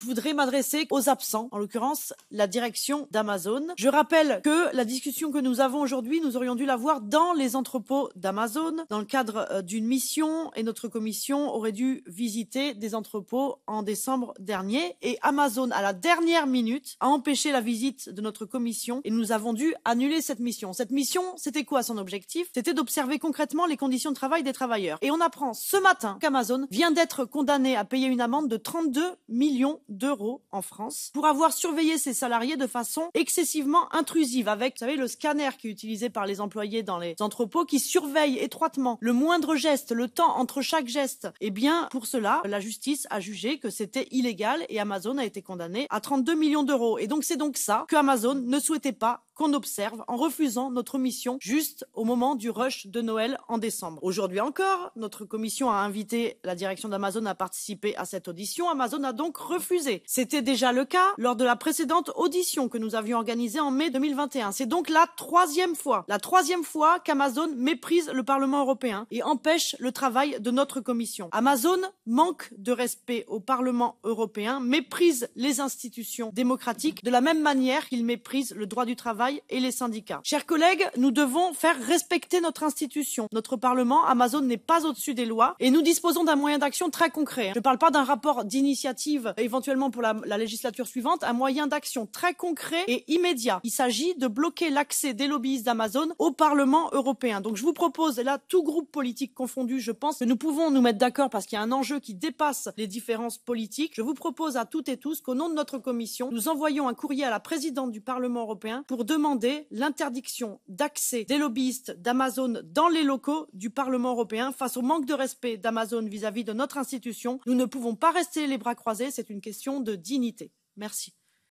Je voudrais m'adresser aux absents, en l'occurrence la direction d'Amazon. Je rappelle que la discussion que nous avons aujourd'hui, nous aurions dû voir dans les entrepôts d'Amazon, dans le cadre euh, d'une mission, et notre commission aurait dû visiter des entrepôts en décembre dernier. Et Amazon, à la dernière minute, a empêché la visite de notre commission et nous avons dû annuler cette mission. Cette mission, c'était quoi son objectif C'était d'observer concrètement les conditions de travail des travailleurs. Et on apprend ce matin qu'Amazon vient d'être condamné à payer une amende de 32 millions d'euros en France pour avoir surveillé ses salariés de façon excessivement intrusive avec, vous savez, le scanner qui est utilisé par les employés dans les entrepôts qui surveille étroitement le moindre geste, le temps entre chaque geste. Eh bien, pour cela, la justice a jugé que c'était illégal et Amazon a été condamné à 32 millions d'euros. Et donc, c'est donc ça que Amazon ne souhaitait pas qu'on observe en refusant notre mission juste au moment du rush de Noël en décembre. Aujourd'hui encore, notre commission a invité la direction d'Amazon à participer à cette audition. Amazon a donc refusé. C'était déjà le cas lors de la précédente audition que nous avions organisée en mai 2021. C'est donc la troisième fois, la troisième fois qu'Amazon méprise le Parlement européen et empêche le travail de notre commission. Amazon manque de respect au Parlement européen, méprise les institutions démocratiques de la même manière qu'il méprise le droit du travail et les syndicats. Chers collègues, nous devons faire respecter notre institution. Notre Parlement, Amazon n'est pas au-dessus des lois et nous disposons d'un moyen d'action très concret. Je ne parle pas d'un rapport d'initiative éventuellement pour la, législature suivante, un moyen d'action très concret et immédiat. Il s'agit de bloquer l'accès des lobbyistes d'Amazon au Parlement européen. Donc je vous propose, et là tout groupe politique confondu, je pense que nous pouvons nous mettre d'accord parce qu'il y a un enjeu qui dépasse les différences politiques. Je vous propose à toutes et tous qu'au nom de notre commission, nous envoyons un courrier à la présidente du Parlement européen pour demander demander l'interdiction d'accès des lobbyistes d'Amazon dans les locaux du Parlement européen face au manque de respect d'Amazon vis-à-vis de notre institution. Nous ne pouvons pas rester les bras croisés, c'est une question de dignité. Merci.